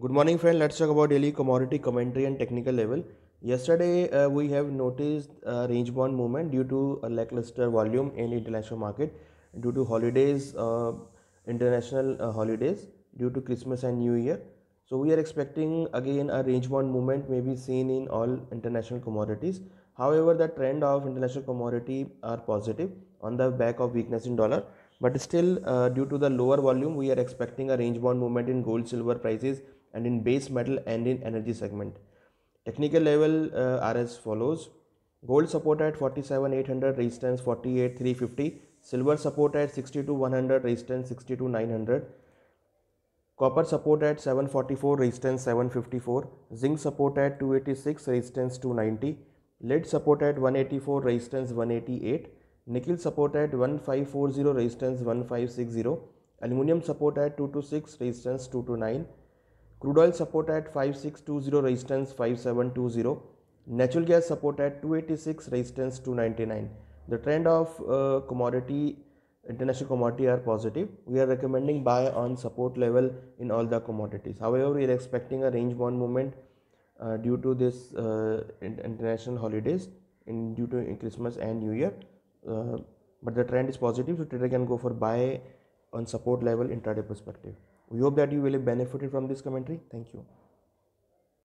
Good morning friend, let's talk about daily commodity commentary and technical level. Yesterday uh, we have noticed a range bound movement due to a lackluster volume in international market due to holidays, uh, international uh, holidays due to Christmas and New Year. So we are expecting again a range bound movement may be seen in all international commodities. However, the trend of international commodity are positive on the back of weakness in dollar. But still, uh, due to the lower volume, we are expecting a range bound movement in gold, silver prices and in base metal and in energy segment. Technical level uh, are as follows. Gold support at 47800 resistance 48350, silver support at 62100 resistance 62900, copper support at 744 resistance 754, zinc support at 286 resistance 290, lead support at 184 resistance 188, nickel support at 1540 resistance 1560, aluminum support at 226 resistance 229 crude oil support at 5620 resistance 5720 natural gas support at 286 resistance 299 the trend of uh, commodity international commodity are positive we are recommending buy on support level in all the commodities however we are expecting a range bound movement uh, due to this uh, international holidays in due to christmas and new year uh, but the trend is positive so trader can go for buy on support level intraday perspective we hope that you will have benefited from this commentary thank you